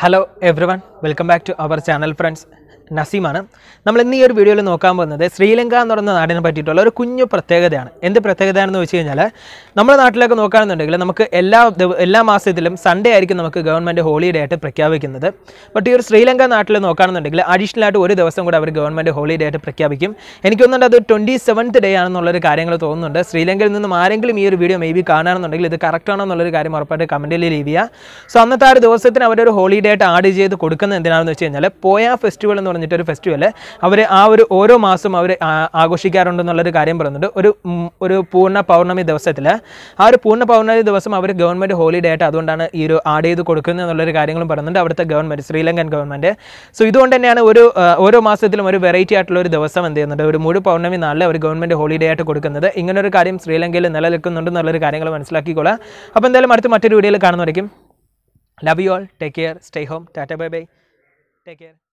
Hello every welcome back to our channel friends നസീമാണ് നമ്മൾ ഇന്ന് ഈ ഒരു വീഡിയോയിൽ നോക്കാൻ പോകുന്നത് ശ്രീലങ്ക എന്ന് പറയുന്ന നാടിനെ പറ്റിയിട്ടുള്ള ഒരു കുഞ്ഞു പ്രത്യേകതയാണ് എന്ത് പ്രത്യേകതയാണെന്ന് വെച്ച് കഴിഞ്ഞാൽ നമ്മുടെ നാട്ടിലൊക്കെ നോക്കുകയാണെന്നുണ്ടെങ്കിൽ നമുക്ക് എല്ലാ എല്ലാ മാസത്തിലും സൺഡേ ആയിരിക്കും നമുക്ക് ഗവൺമെൻറ് ഹോളിഡേ ആയിട്ട് പ്രഖ്യാപിക്കുന്നത് ബട്ട് ഈ ഒരു ശ്രീലങ്ക നാട്ടിൽ നോക്കുകയാണെന്നുണ്ടെങ്കിൽ അഡീഷണൽ ആയിട്ട് ഒരു ദിവസം കൂടെ അവർ ഗവൺമെൻറ് ഹോളിഡേ ആയിട്ട് പ്രഖ്യാപിക്കും എനിക്ക് അത് ട്വൻറ്റി സെവൻത്ത് ഡേ ആണെന്നുള്ളൊരു കാര്യങ്ങൾ തോന്നുന്നുണ്ട് ശ്രീലങ്കയിൽ നിന്നും ആരെങ്കിലും ഈ ഒരു വീഡിയോ മേ ബി കാണുകയാണെന്നുണ്ടെങ്കിൽ ഇത് കറക്റ്റ് ആണോ എന്നുള്ളൊരു കാര്യം ഉറപ്പായിട്ട് കമൻറ്റിൽ ലീവ് ചെയ്യുക സോ അന്നത്തെ ആ ഒരു ദിവസത്തിന് അവരൊരു ഹോളിഡേ ആയിട്ട് ആഡ് ചെയ്ത് കൊടുക്കുന്നത് എന്തിനാണെന്ന് വെച്ച് കഴിഞ്ഞാൽ പോയ ഫെസ്റ്റിവൽ എന്ന് പറഞ്ഞിട്ട് ഒരു ഫെസ്റ്റിവൽ അവർ ആ ഒരു ഓരോ മാസം അവർ ആഘോഷിക്കാറുണ്ടെന്നുള്ളൊരു കാര്യം പറയുന്നുണ്ട് ഒരു ഒരു പൂർണ്ണ പൗർണമി ദിവസത്തിൽ ആ ഒരു പൂർണ്ണ പൗർണമി ദിവസം അവർ ഗവൺമെൻറ് ഹോളിഡേ ആയിട്ട് അതുകൊണ്ടാണ് ഈ ഒരു ആഡ് ചെയ്ത് കൊടുക്കുന്നത് എന്നുള്ളൊരു കാര്യങ്ങളും പറയുന്നുണ്ട് അവിടുത്തെ ഗവൺമെൻറ് ശ്രീലങ്കൻ ഗവൺമെൻറ് സോ ഇതുകൊണ്ട് തന്നെയാണ് ഒരു ഓരോ മാസത്തിലും ഒരു വെറൈറ്റി ആയിട്ടുള്ള ഒരു ദിവസം എന്ത് ചെയ്യുന്നുണ്ട് ഒരു മുഴു പൗർണമി നാളിൽ അവർ ഗവൺമെൻറ് ഹോളിഡേ ആയിട്ട് കൊടുക്കുന്നത് ഇങ്ങനൊരു കാര്യം ശ്രീലങ്കയിൽ നിലനിൽക്കുന്നുണ്ടെന്നുള്ളൊരു കാര്യങ്ങൾ മനസ്സിലാക്കിക്കോളാം അപ്പോൾ എന്തായാലും അടുത്ത മറ്റൊരു വീഡിയോയിൽ കാണുന്നവരേക്കും Love you all. Take care. Stay home. Tata. Bye bye. Take care.